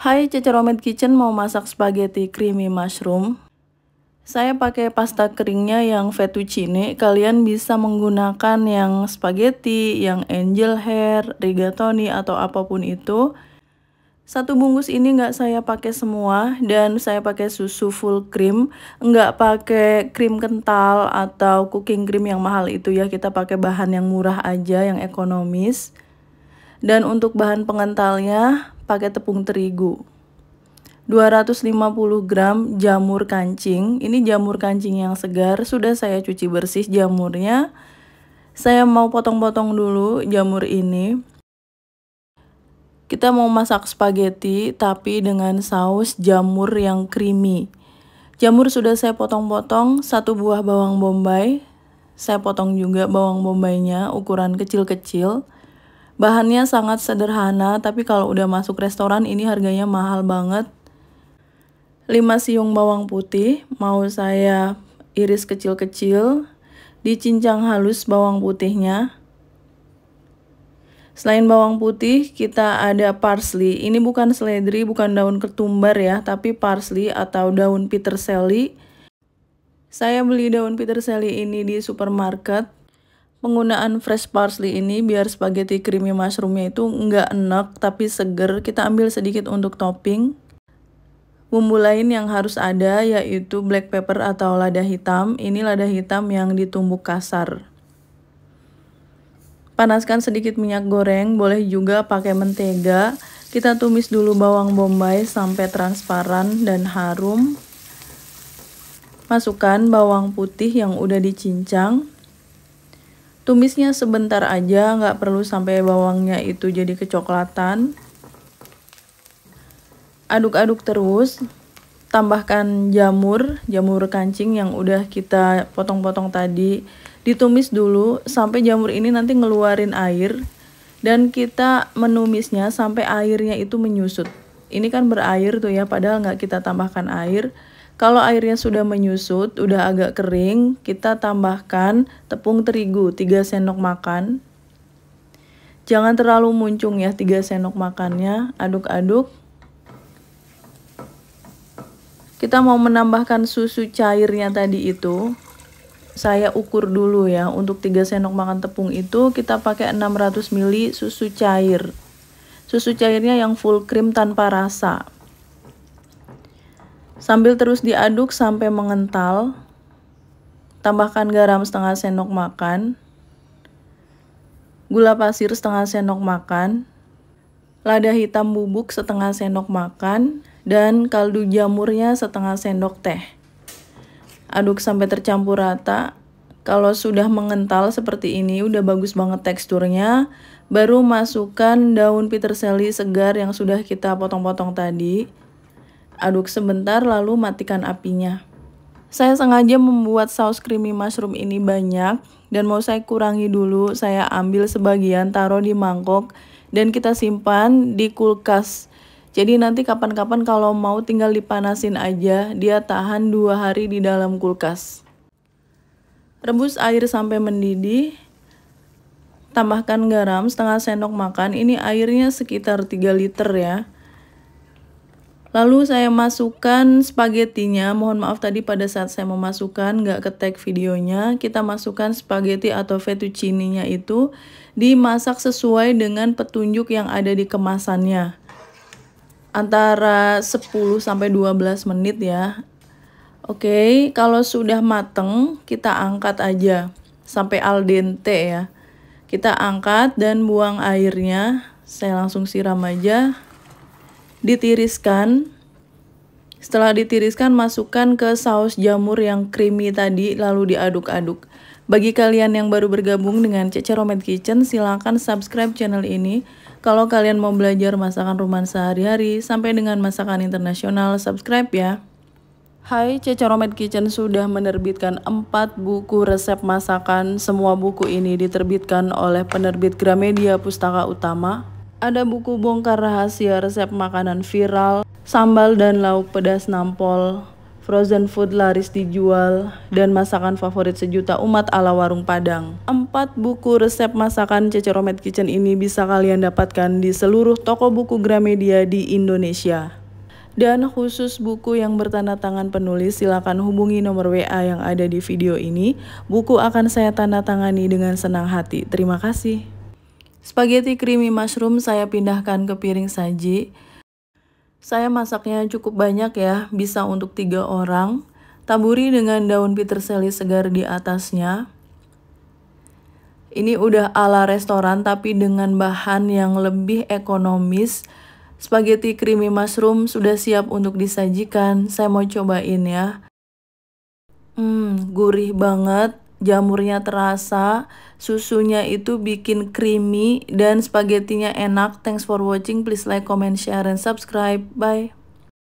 Hai Ceceromet Kitchen mau masak spaghetti creamy mushroom. Saya pakai pasta keringnya yang fettuccine. Kalian bisa menggunakan yang spaghetti, yang angel hair, rigatoni atau apapun itu. Satu bungkus ini nggak saya pakai semua dan saya pakai susu full cream, nggak pakai krim kental atau cooking cream yang mahal itu ya. Kita pakai bahan yang murah aja, yang ekonomis. Dan untuk bahan pengentalnya, pakai tepung terigu. 250 gram jamur kancing. Ini jamur kancing yang segar, sudah saya cuci bersih jamurnya. Saya mau potong-potong dulu jamur ini. Kita mau masak spaghetti tapi dengan saus jamur yang creamy. Jamur sudah saya potong-potong, satu buah bawang bombay. Saya potong juga bawang bombaynya ukuran kecil-kecil. Bahannya sangat sederhana, tapi kalau udah masuk restoran ini harganya mahal banget. 5 siung bawang putih, mau saya iris kecil-kecil, dicincang halus bawang putihnya. Selain bawang putih, kita ada parsley. Ini bukan seledri, bukan daun ketumbar ya, tapi parsley atau daun peterseli. Saya beli daun peterseli ini di supermarket penggunaan fresh parsley ini biar spaghetti creamy mushroomnya itu nggak enak tapi seger kita ambil sedikit untuk topping bumbu lain yang harus ada yaitu black pepper atau lada hitam ini lada hitam yang ditumbuk kasar panaskan sedikit minyak goreng boleh juga pakai mentega kita tumis dulu bawang bombay sampai transparan dan harum masukkan bawang putih yang udah dicincang Tumisnya sebentar aja, nggak perlu sampai bawangnya itu jadi kecoklatan. Aduk-aduk terus. Tambahkan jamur, jamur kancing yang udah kita potong-potong tadi. Ditumis dulu sampai jamur ini nanti ngeluarin air dan kita menumisnya sampai airnya itu menyusut. Ini kan berair tuh ya, padahal nggak kita tambahkan air. Kalau airnya sudah menyusut, udah agak kering, kita tambahkan tepung terigu 3 sendok makan. Jangan terlalu muncung ya 3 sendok makannya, aduk-aduk. Kita mau menambahkan susu cairnya tadi itu. Saya ukur dulu ya, untuk 3 sendok makan tepung itu kita pakai 600 ml susu cair. Susu cairnya yang full cream tanpa rasa. Sambil terus diaduk sampai mengental. Tambahkan garam setengah sendok makan. Gula pasir setengah sendok makan. Lada hitam bubuk setengah sendok makan. Dan kaldu jamurnya setengah sendok teh. Aduk sampai tercampur rata kalau sudah mengental seperti ini, udah bagus banget teksturnya. Baru masukkan daun peterseli segar yang sudah kita potong-potong tadi. Aduk sebentar lalu matikan apinya. Saya sengaja membuat saus creamy mushroom ini banyak dan mau saya kurangi dulu, saya ambil sebagian taruh di mangkok dan kita simpan di kulkas. Jadi nanti kapan-kapan kalau mau tinggal dipanasin aja, dia tahan dua hari di dalam kulkas. Rebus air sampai mendidih, tambahkan garam setengah sendok makan, ini airnya sekitar 3 liter ya. Lalu saya masukkan spagetinya, mohon maaf tadi pada saat saya memasukkan nggak ketek videonya, kita masukkan spageti atau fettuccine-nya itu dimasak sesuai dengan petunjuk yang ada di kemasannya. Antara 10 sampai 12 menit ya. Oke, kalau sudah mateng kita angkat aja sampai al dente ya. Kita angkat dan buang airnya. Saya langsung siram aja ditiriskan. Setelah ditiriskan, masukkan ke saus jamur yang creamy tadi, lalu diaduk-aduk. Bagi kalian yang baru bergabung dengan Cece Romet Kitchen, silahkan subscribe channel ini. Kalau kalian mau belajar masakan rumah sehari-hari, sampai dengan masakan internasional, subscribe ya. Hai, Cece Romet Kitchen sudah menerbitkan 4 buku resep masakan. Semua buku ini diterbitkan oleh penerbit Gramedia Pustaka Utama ada buku bongkar rahasia resep makanan viral, sambal dan lauk pedas nampol, frozen food laris dijual, dan masakan favorit sejuta umat ala warung Padang. Empat buku resep masakan Ceceromet Kitchen ini bisa kalian dapatkan di seluruh toko buku Gramedia di Indonesia. Dan khusus buku yang bertanda tangan penulis silakan hubungi nomor WA yang ada di video ini. Buku akan saya tanda tangani dengan senang hati. Terima kasih. Spaghetti creamy mushroom saya pindahkan ke piring saji. Saya masaknya cukup banyak ya, bisa untuk tiga orang. Taburi dengan daun peterseli segar di atasnya. Ini udah ala restoran tapi dengan bahan yang lebih ekonomis. Spaghetti creamy mushroom sudah siap untuk disajikan. Saya mau cobain ya. Hmm, gurih banget jamurnya terasa, susunya itu bikin creamy, dan spagettinya enak. Thanks for watching. Please like, comment, share, and subscribe. Bye.